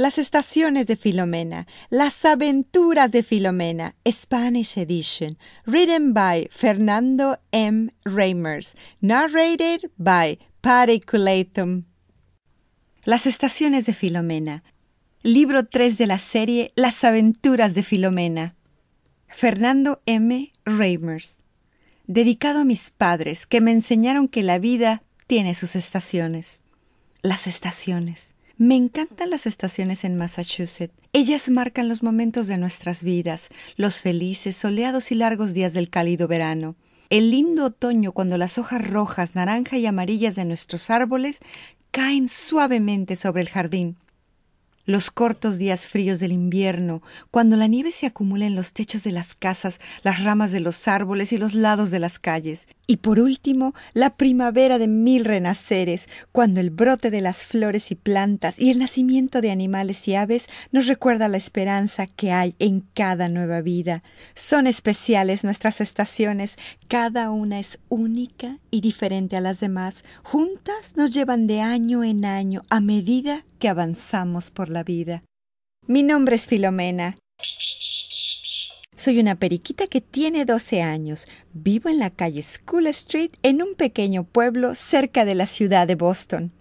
Las estaciones de Filomena, Las aventuras de Filomena, Spanish edition, written by Fernando M. Reimers, narrated by Patty Culatum. Las estaciones de Filomena, libro 3 de la serie Las aventuras de Filomena. Fernando M. Reimers. Dedicado a mis padres que me enseñaron que la vida tiene sus estaciones. Las estaciones. Me encantan las estaciones en Massachusetts. Ellas marcan los momentos de nuestras vidas, los felices, soleados y largos días del cálido verano. El lindo otoño cuando las hojas rojas, naranja y amarillas de nuestros árboles caen suavemente sobre el jardín. Los cortos días fríos del invierno, cuando la nieve se acumula en los techos de las casas, las ramas de los árboles y los lados de las calles. Y por último, la primavera de mil renaceres, cuando el brote de las flores y plantas y el nacimiento de animales y aves nos recuerda la esperanza que hay en cada nueva vida. Son especiales nuestras estaciones, cada una es única y diferente a las demás. Juntas nos llevan de año en año a medida que avanzamos por la vida. Mi nombre es Filomena. Soy una periquita que tiene 12 años. Vivo en la calle School Street en un pequeño pueblo cerca de la ciudad de Boston.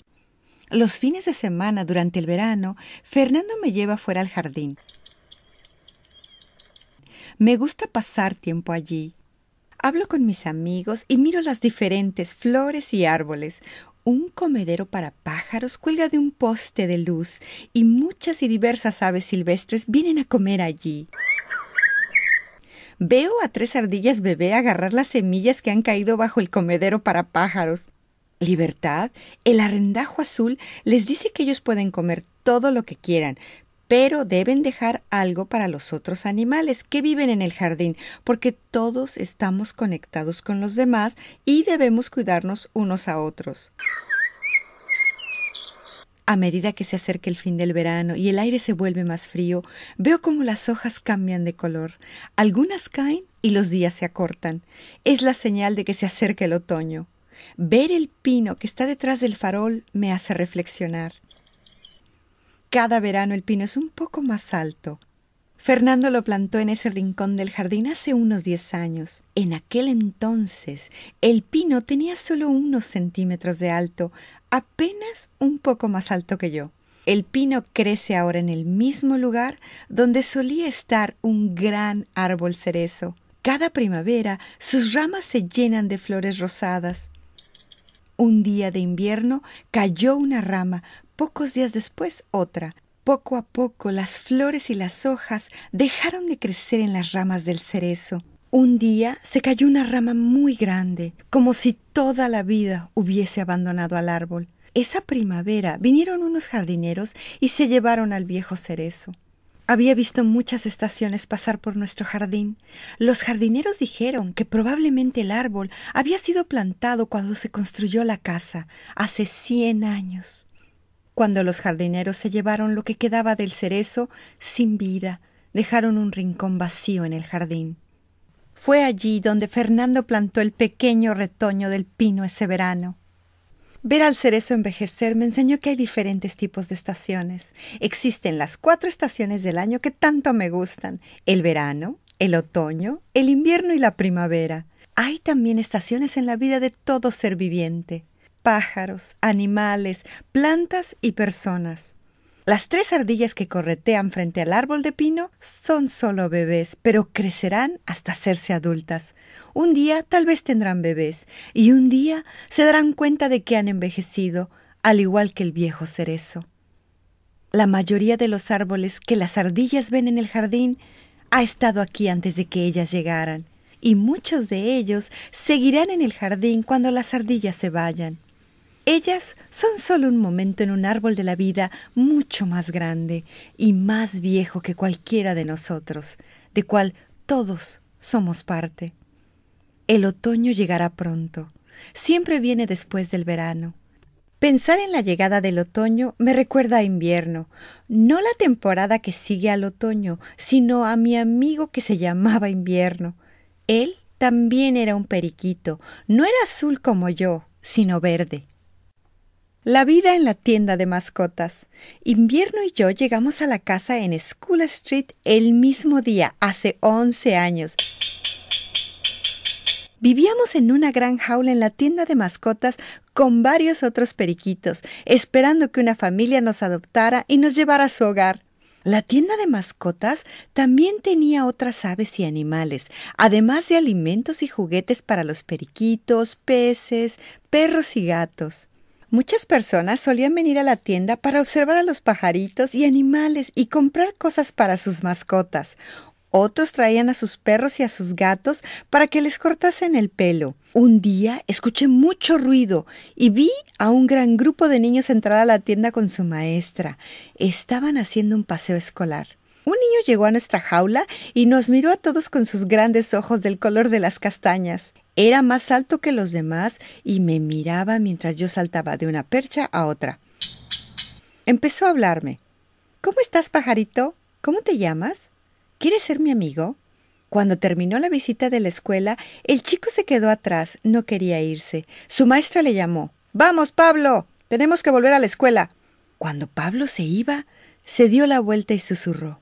Los fines de semana durante el verano, Fernando me lleva fuera al jardín. Me gusta pasar tiempo allí. Hablo con mis amigos y miro las diferentes flores y árboles un comedero para pájaros cuelga de un poste de luz y muchas y diversas aves silvestres vienen a comer allí. Veo a tres ardillas bebé agarrar las semillas que han caído bajo el comedero para pájaros. Libertad, el arrendajo azul les dice que ellos pueden comer todo lo que quieran, pero deben dejar algo para los otros animales que viven en el jardín, porque todos estamos conectados con los demás y debemos cuidarnos unos a otros. A medida que se acerca el fin del verano y el aire se vuelve más frío, veo cómo las hojas cambian de color. Algunas caen y los días se acortan. Es la señal de que se acerca el otoño. Ver el pino que está detrás del farol me hace reflexionar. Cada verano el pino es un poco más alto. Fernando lo plantó en ese rincón del jardín hace unos diez años. En aquel entonces el pino tenía solo unos centímetros de alto, apenas un poco más alto que yo. El pino crece ahora en el mismo lugar donde solía estar un gran árbol cerezo. Cada primavera sus ramas se llenan de flores rosadas. Un día de invierno cayó una rama pocos días después otra. Poco a poco las flores y las hojas dejaron de crecer en las ramas del cerezo. Un día se cayó una rama muy grande, como si toda la vida hubiese abandonado al árbol. Esa primavera vinieron unos jardineros y se llevaron al viejo cerezo. Había visto muchas estaciones pasar por nuestro jardín. Los jardineros dijeron que probablemente el árbol había sido plantado cuando se construyó la casa, hace cien años. Cuando los jardineros se llevaron lo que quedaba del cerezo sin vida, dejaron un rincón vacío en el jardín. Fue allí donde Fernando plantó el pequeño retoño del pino ese verano. Ver al cerezo envejecer me enseñó que hay diferentes tipos de estaciones. Existen las cuatro estaciones del año que tanto me gustan, el verano, el otoño, el invierno y la primavera. Hay también estaciones en la vida de todo ser viviente pájaros, animales, plantas y personas. Las tres ardillas que corretean frente al árbol de pino son solo bebés, pero crecerán hasta hacerse adultas. Un día tal vez tendrán bebés, y un día se darán cuenta de que han envejecido, al igual que el viejo cerezo. La mayoría de los árboles que las ardillas ven en el jardín ha estado aquí antes de que ellas llegaran, y muchos de ellos seguirán en el jardín cuando las ardillas se vayan. Ellas son solo un momento en un árbol de la vida mucho más grande y más viejo que cualquiera de nosotros, de cual todos somos parte. El otoño llegará pronto. Siempre viene después del verano. Pensar en la llegada del otoño me recuerda a invierno, no la temporada que sigue al otoño, sino a mi amigo que se llamaba invierno. Él también era un periquito, no era azul como yo, sino verde. La vida en la tienda de mascotas. Invierno y yo llegamos a la casa en School Street el mismo día, hace 11 años. Vivíamos en una gran jaula en la tienda de mascotas con varios otros periquitos, esperando que una familia nos adoptara y nos llevara a su hogar. La tienda de mascotas también tenía otras aves y animales, además de alimentos y juguetes para los periquitos, peces, perros y gatos. Muchas personas solían venir a la tienda para observar a los pajaritos y animales y comprar cosas para sus mascotas. Otros traían a sus perros y a sus gatos para que les cortasen el pelo. Un día escuché mucho ruido y vi a un gran grupo de niños entrar a la tienda con su maestra. Estaban haciendo un paseo escolar. Un niño llegó a nuestra jaula y nos miró a todos con sus grandes ojos del color de las castañas. Era más alto que los demás y me miraba mientras yo saltaba de una percha a otra. Empezó a hablarme. ¿Cómo estás, pajarito? ¿Cómo te llamas? ¿Quieres ser mi amigo? Cuando terminó la visita de la escuela, el chico se quedó atrás, no quería irse. Su maestra le llamó. Vamos, Pablo. Tenemos que volver a la escuela. Cuando Pablo se iba, se dio la vuelta y susurró.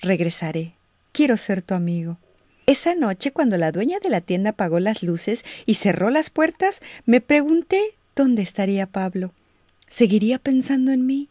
Regresaré. Quiero ser tu amigo. Esa noche, cuando la dueña de la tienda apagó las luces y cerró las puertas, me pregunté dónde estaría Pablo. ¿Seguiría pensando en mí?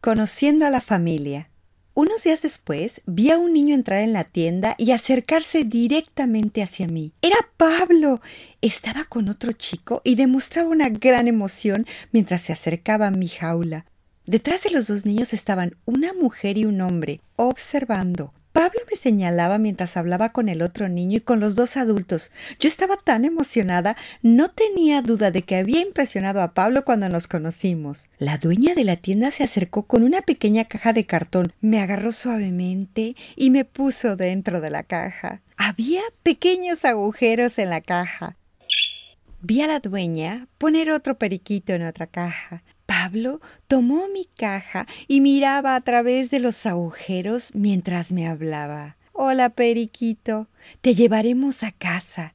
Conociendo a la familia. Unos días después vi a un niño entrar en la tienda y acercarse directamente hacia mí. Era Pablo. Estaba con otro chico y demostraba una gran emoción mientras se acercaba a mi jaula. Detrás de los dos niños estaban una mujer y un hombre, observando. Pablo me señalaba mientras hablaba con el otro niño y con los dos adultos. Yo estaba tan emocionada, no tenía duda de que había impresionado a Pablo cuando nos conocimos. La dueña de la tienda se acercó con una pequeña caja de cartón, me agarró suavemente y me puso dentro de la caja. Había pequeños agujeros en la caja. Vi a la dueña poner otro periquito en otra caja. Pablo tomó mi caja y miraba a través de los agujeros mientras me hablaba. Hola, Periquito, te llevaremos a casa.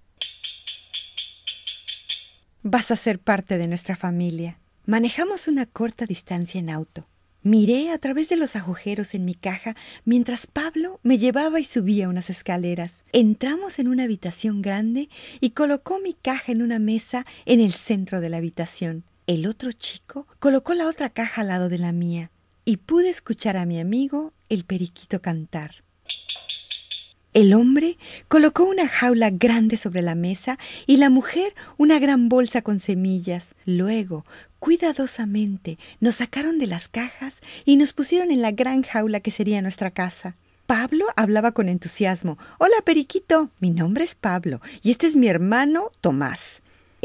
Vas a ser parte de nuestra familia. Manejamos una corta distancia en auto. Miré a través de los agujeros en mi caja mientras Pablo me llevaba y subía unas escaleras. Entramos en una habitación grande y colocó mi caja en una mesa en el centro de la habitación. El otro chico colocó la otra caja al lado de la mía y pude escuchar a mi amigo el periquito cantar. El hombre colocó una jaula grande sobre la mesa y la mujer una gran bolsa con semillas. Luego, cuidadosamente, nos sacaron de las cajas y nos pusieron en la gran jaula que sería nuestra casa. Pablo hablaba con entusiasmo. Hola, Periquito. Mi nombre es Pablo y este es mi hermano Tomás.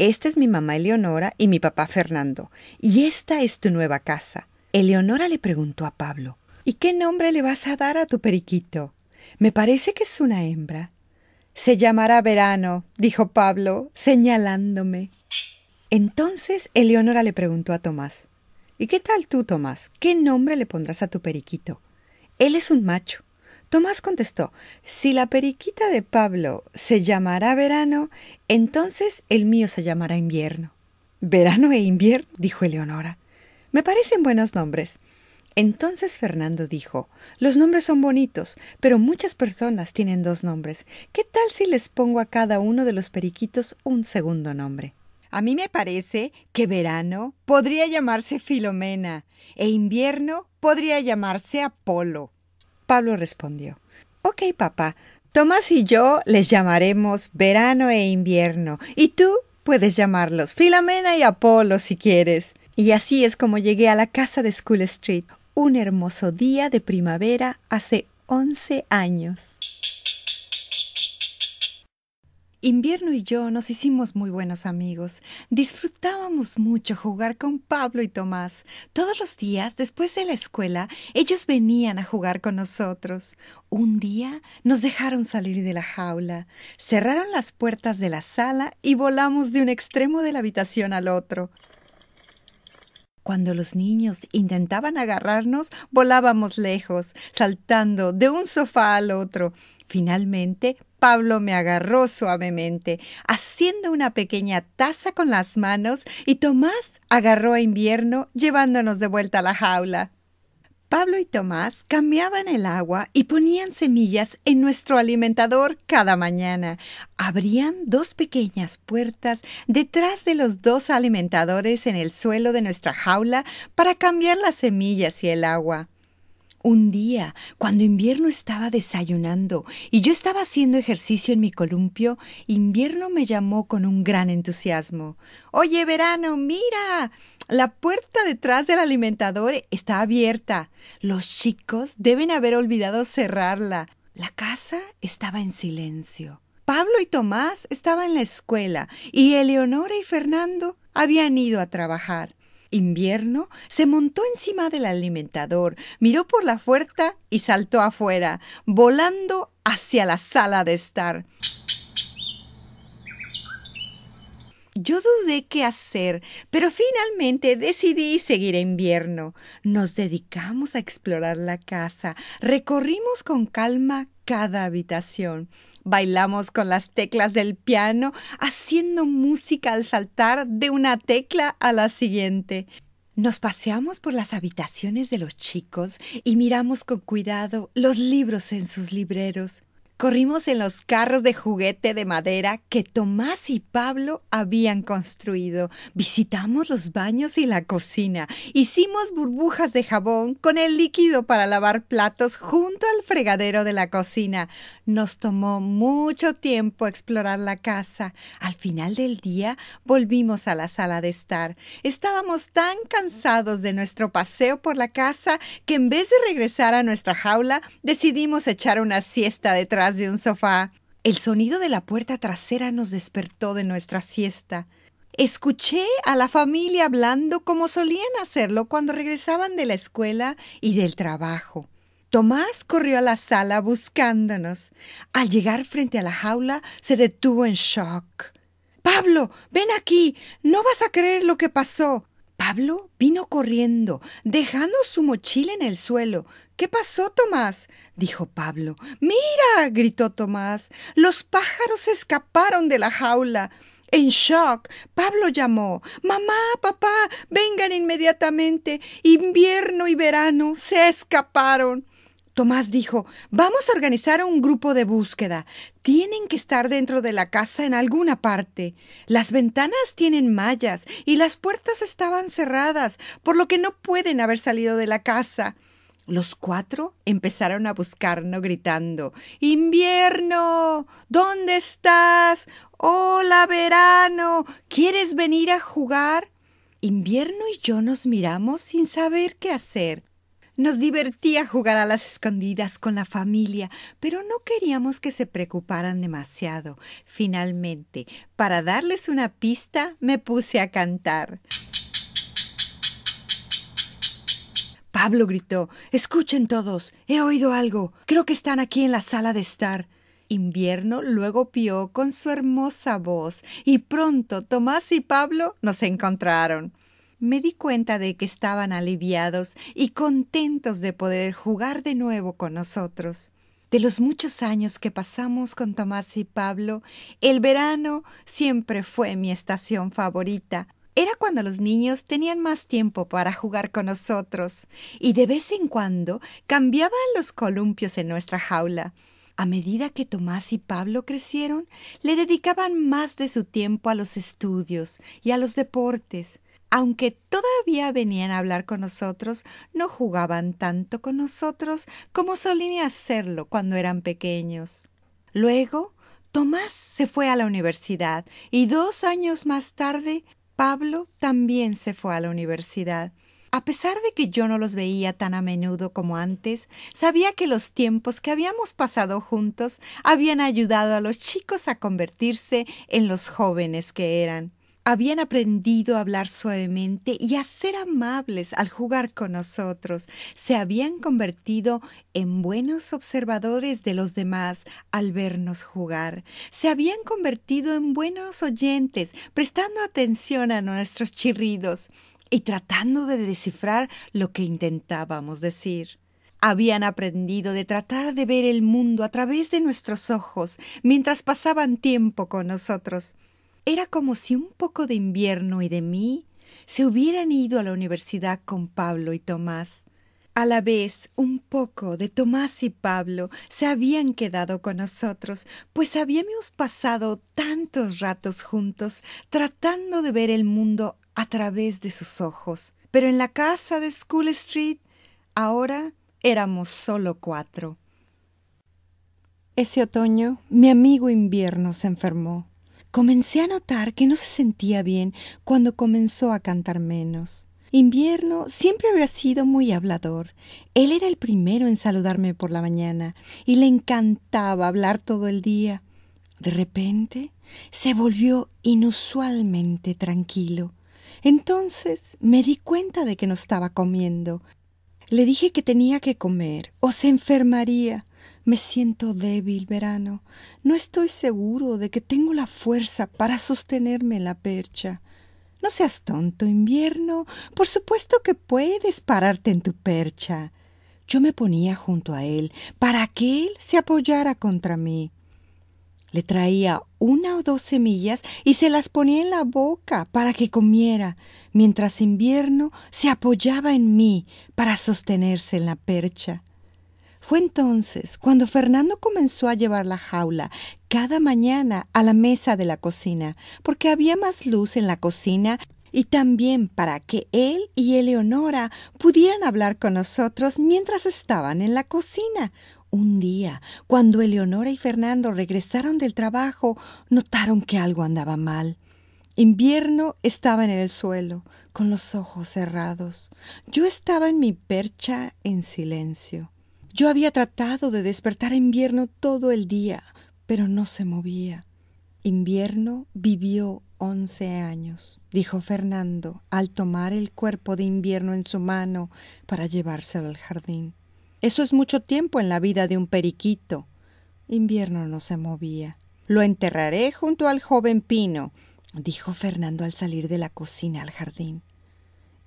Esta es mi mamá Eleonora y mi papá Fernando, y esta es tu nueva casa. Eleonora le preguntó a Pablo, ¿Y qué nombre le vas a dar a tu periquito? Me parece que es una hembra. Se llamará Verano, dijo Pablo, señalándome. Entonces Eleonora le preguntó a Tomás, ¿Y qué tal tú, Tomás? ¿Qué nombre le pondrás a tu periquito? Él es un macho. Tomás contestó, si la periquita de Pablo se llamará verano, entonces el mío se llamará invierno. Verano e invierno, dijo Eleonora. Me parecen buenos nombres. Entonces Fernando dijo, los nombres son bonitos, pero muchas personas tienen dos nombres. ¿Qué tal si les pongo a cada uno de los periquitos un segundo nombre? A mí me parece que verano podría llamarse Filomena e invierno podría llamarse Apolo. Pablo respondió, Ok, papá, Tomás y yo les llamaremos verano e invierno, y tú puedes llamarlos Filomena y Apolo si quieres. Y así es como llegué a la casa de School Street, un hermoso día de primavera hace 11 años. Invierno y yo nos hicimos muy buenos amigos. Disfrutábamos mucho jugar con Pablo y Tomás. Todos los días, después de la escuela, ellos venían a jugar con nosotros. Un día nos dejaron salir de la jaula, cerraron las puertas de la sala y volamos de un extremo de la habitación al otro. Cuando los niños intentaban agarrarnos, volábamos lejos, saltando de un sofá al otro. Finalmente, Pablo me agarró suavemente, haciendo una pequeña taza con las manos, y Tomás agarró a invierno, llevándonos de vuelta a la jaula. Pablo y Tomás cambiaban el agua y ponían semillas en nuestro alimentador cada mañana. Abrían dos pequeñas puertas detrás de los dos alimentadores en el suelo de nuestra jaula para cambiar las semillas y el agua. Un día, cuando invierno estaba desayunando y yo estaba haciendo ejercicio en mi columpio, invierno me llamó con un gran entusiasmo. Oye, verano, mira. La puerta detrás del alimentador está abierta. Los chicos deben haber olvidado cerrarla. La casa estaba en silencio. Pablo y Tomás estaban en la escuela y Eleonora y Fernando habían ido a trabajar invierno, se montó encima del alimentador, miró por la puerta y saltó afuera, volando hacia la sala de estar. Yo dudé qué hacer, pero finalmente decidí seguir en invierno. Nos dedicamos a explorar la casa, recorrimos con calma cada habitación, bailamos con las teclas del piano, haciendo música al saltar de una tecla a la siguiente. Nos paseamos por las habitaciones de los chicos y miramos con cuidado los libros en sus libreros. Corrimos en los carros de juguete de madera que Tomás y Pablo habían construido. Visitamos los baños y la cocina. Hicimos burbujas de jabón con el líquido para lavar platos junto al fregadero de la cocina. Nos tomó mucho tiempo explorar la casa. Al final del día volvimos a la sala de estar. Estábamos tan cansados de nuestro paseo por la casa que en vez de regresar a nuestra jaula decidimos echar una siesta detrás de un sofá. El sonido de la puerta trasera nos despertó de nuestra siesta. Escuché a la familia hablando como solían hacerlo cuando regresaban de la escuela y del trabajo. Tomás corrió a la sala buscándonos. Al llegar frente a la jaula, se detuvo en shock. Pablo, ven aquí. No vas a creer lo que pasó. Pablo vino corriendo, dejando su mochila en el suelo, ¿Qué pasó, Tomás? dijo Pablo. Mira, gritó Tomás. Los pájaros escaparon de la jaula. En shock, Pablo llamó. Mamá, papá, vengan inmediatamente. Invierno y verano se escaparon. Tomás dijo, vamos a organizar un grupo de búsqueda. Tienen que estar dentro de la casa en alguna parte. Las ventanas tienen mallas y las puertas estaban cerradas, por lo que no pueden haber salido de la casa. Los cuatro empezaron a buscarnos gritando Invierno. ¿Dónde estás? Hola, verano. ¿Quieres venir a jugar? Invierno y yo nos miramos sin saber qué hacer. Nos divertía jugar a las escondidas con la familia, pero no queríamos que se preocuparan demasiado. Finalmente, para darles una pista, me puse a cantar. Pablo gritó Escuchen todos. He oído algo. Creo que están aquí en la sala de estar. Invierno luego pió con su hermosa voz, y pronto Tomás y Pablo nos encontraron. Me di cuenta de que estaban aliviados y contentos de poder jugar de nuevo con nosotros. De los muchos años que pasamos con Tomás y Pablo, el verano siempre fue mi estación favorita, era cuando los niños tenían más tiempo para jugar con nosotros y de vez en cuando cambiaban los columpios en nuestra jaula. A medida que Tomás y Pablo crecieron, le dedicaban más de su tiempo a los estudios y a los deportes. Aunque todavía venían a hablar con nosotros, no jugaban tanto con nosotros como solían hacerlo cuando eran pequeños. Luego, Tomás se fue a la universidad y dos años más tarde Pablo también se fue a la universidad. A pesar de que yo no los veía tan a menudo como antes, sabía que los tiempos que habíamos pasado juntos habían ayudado a los chicos a convertirse en los jóvenes que eran habían aprendido a hablar suavemente y a ser amables al jugar con nosotros. Se habían convertido en buenos observadores de los demás al vernos jugar. Se habían convertido en buenos oyentes, prestando atención a nuestros chirridos y tratando de descifrar lo que intentábamos decir. Habían aprendido de tratar de ver el mundo a través de nuestros ojos mientras pasaban tiempo con nosotros. Era como si un poco de invierno y de mí se hubieran ido a la universidad con Pablo y Tomás. A la vez, un poco de Tomás y Pablo se habían quedado con nosotros, pues habíamos pasado tantos ratos juntos tratando de ver el mundo a través de sus ojos. Pero en la casa de School Street ahora éramos solo cuatro. Ese otoño, mi amigo invierno se enfermó. Comencé a notar que no se sentía bien cuando comenzó a cantar menos. Invierno siempre había sido muy hablador. Él era el primero en saludarme por la mañana y le encantaba hablar todo el día. De repente se volvió inusualmente tranquilo. Entonces me di cuenta de que no estaba comiendo. Le dije que tenía que comer o se enfermaría. Me siento débil, verano. No estoy seguro de que tengo la fuerza para sostenerme en la percha. No seas tonto, invierno. Por supuesto que puedes pararte en tu percha. Yo me ponía junto a él para que él se apoyara contra mí. Le traía una o dos semillas y se las ponía en la boca para que comiera, mientras invierno se apoyaba en mí para sostenerse en la percha. Fue entonces cuando Fernando comenzó a llevar la jaula cada mañana a la mesa de la cocina, porque había más luz en la cocina y también para que él y Eleonora pudieran hablar con nosotros mientras estaban en la cocina. Un día, cuando Eleonora y Fernando regresaron del trabajo, notaron que algo andaba mal. Invierno estaba en el suelo, con los ojos cerrados. Yo estaba en mi percha en silencio. Yo había tratado de despertar a invierno todo el día, pero no se movía. Invierno vivió once años, dijo Fernando, al tomar el cuerpo de invierno en su mano para llevárselo al jardín. Eso es mucho tiempo en la vida de un periquito. Invierno no se movía. Lo enterraré junto al joven pino, dijo Fernando al salir de la cocina al jardín.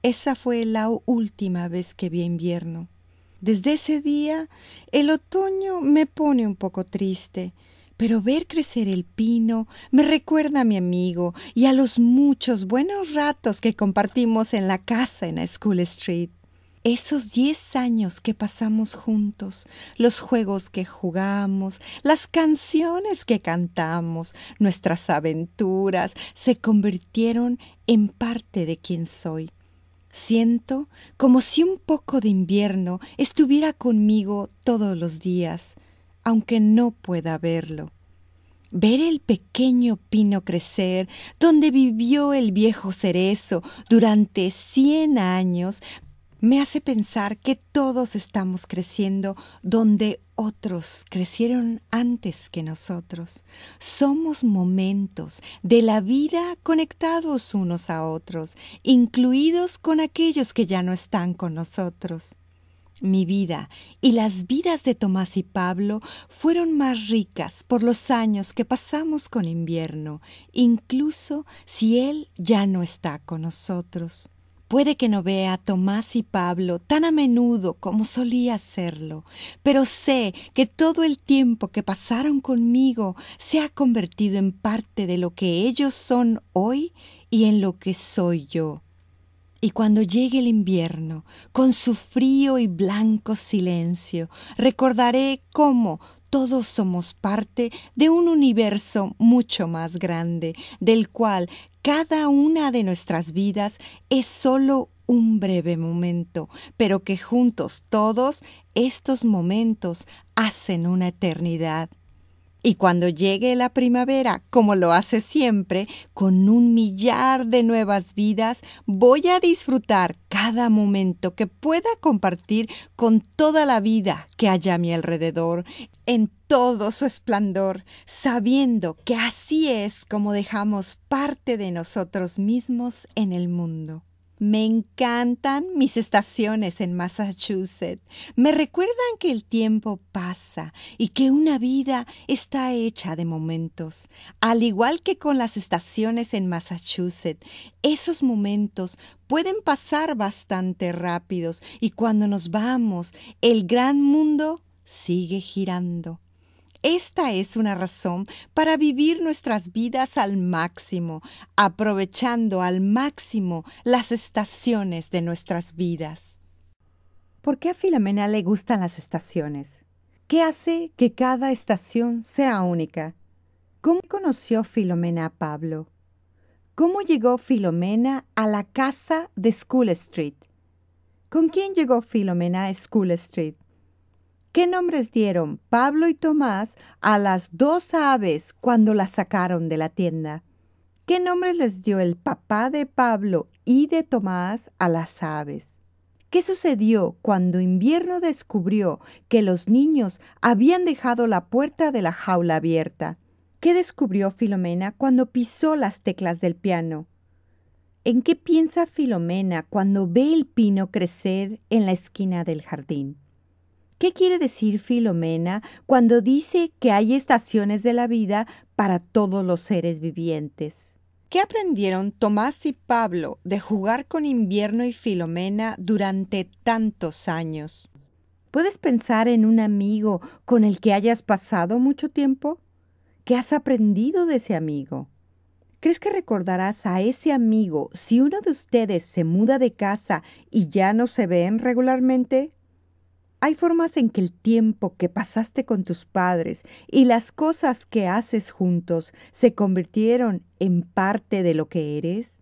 Esa fue la última vez que vi a invierno. Desde ese día el otoño me pone un poco triste, pero ver crecer el pino me recuerda a mi amigo y a los muchos buenos ratos que compartimos en la casa en la School Street. Esos diez años que pasamos juntos, los juegos que jugamos, las canciones que cantamos, nuestras aventuras se convirtieron en parte de quien soy. Siento como si un poco de invierno estuviera conmigo todos los días, aunque no pueda verlo. Ver el pequeño pino crecer, donde vivió el viejo cerezo durante cien años, me hace pensar que todos estamos creciendo donde otros crecieron antes que nosotros. Somos momentos de la vida conectados unos a otros, incluidos con aquellos que ya no están con nosotros. Mi vida y las vidas de Tomás y Pablo fueron más ricas por los años que pasamos con invierno, incluso si él ya no está con nosotros. Puede que no vea a Tomás y Pablo tan a menudo como solía hacerlo, pero sé que todo el tiempo que pasaron conmigo se ha convertido en parte de lo que ellos son hoy y en lo que soy yo. Y cuando llegue el invierno, con su frío y blanco silencio, recordaré cómo todos somos parte de un universo mucho más grande, del cual cada una de nuestras vidas es solo un breve momento, pero que juntos todos estos momentos hacen una eternidad. Y cuando llegue la primavera, como lo hace siempre, con un millar de nuevas vidas, voy a disfrutar cada momento que pueda compartir con toda la vida que haya a mi alrededor, en todo su esplendor, sabiendo que así es como dejamos parte de nosotros mismos en el mundo. Me encantan mis estaciones en Massachusetts. Me recuerdan que el tiempo pasa y que una vida está hecha de momentos. Al igual que con las estaciones en Massachusetts, esos momentos pueden pasar bastante rápidos y cuando nos vamos, el gran mundo sigue girando. Esta es una razón para vivir nuestras vidas al máximo, aprovechando al máximo las estaciones de nuestras vidas. ¿Por qué a Filomena le gustan las estaciones? ¿Qué hace que cada estación sea única? ¿Cómo conoció Filomena a Pablo? ¿Cómo llegó Filomena a la casa de School Street? ¿Con quién llegó Filomena a School Street? ¿Qué nombres dieron Pablo y Tomás a las dos aves cuando las sacaron de la tienda? ¿Qué nombres les dio el papá de Pablo y de Tomás a las aves? ¿Qué sucedió cuando invierno descubrió que los niños habían dejado la puerta de la jaula abierta? ¿Qué descubrió Filomena cuando pisó las teclas del piano? ¿En qué piensa Filomena cuando ve el pino crecer en la esquina del jardín? ¿Qué quiere decir Filomena cuando dice que hay estaciones de la vida para todos los seres vivientes? ¿Qué aprendieron Tomás y Pablo de jugar con invierno y Filomena durante tantos años? ¿Puedes pensar en un amigo con el que hayas pasado mucho tiempo? ¿Qué has aprendido de ese amigo? ¿Crees que recordarás a ese amigo si uno de ustedes se muda de casa y ya no se ven regularmente? Hay formas en que el tiempo que pasaste con tus padres y las cosas que haces juntos se convirtieron en parte de lo que eres.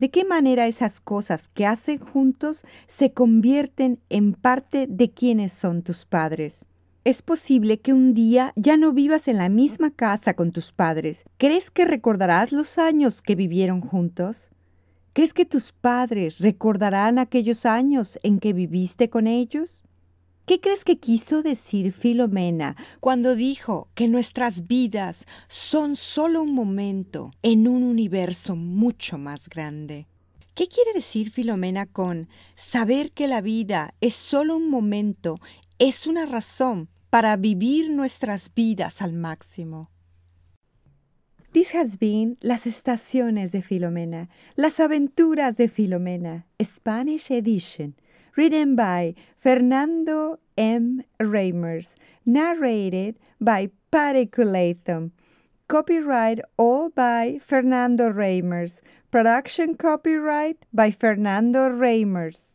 ¿De qué manera esas cosas que hacen juntos se convierten en parte de quienes son tus padres? Es posible que un día ya no vivas en la misma casa con tus padres. ¿Crees que recordarás los años que vivieron juntos? ¿Crees que tus padres recordarán aquellos años en que viviste con ellos? ¿Qué crees que quiso decir Filomena cuando dijo que nuestras vidas son solo un momento en un universo mucho más grande? ¿Qué quiere decir Filomena con saber que la vida es solo un momento, es una razón para vivir nuestras vidas al máximo? This has been Las Estaciones de Filomena, Las Aventuras de Filomena, Spanish edition, written by Fernando M. Reimers, narrated by Patty Culatham. Copyright all by Fernando Reimers. Production copyright by Fernando Reimers.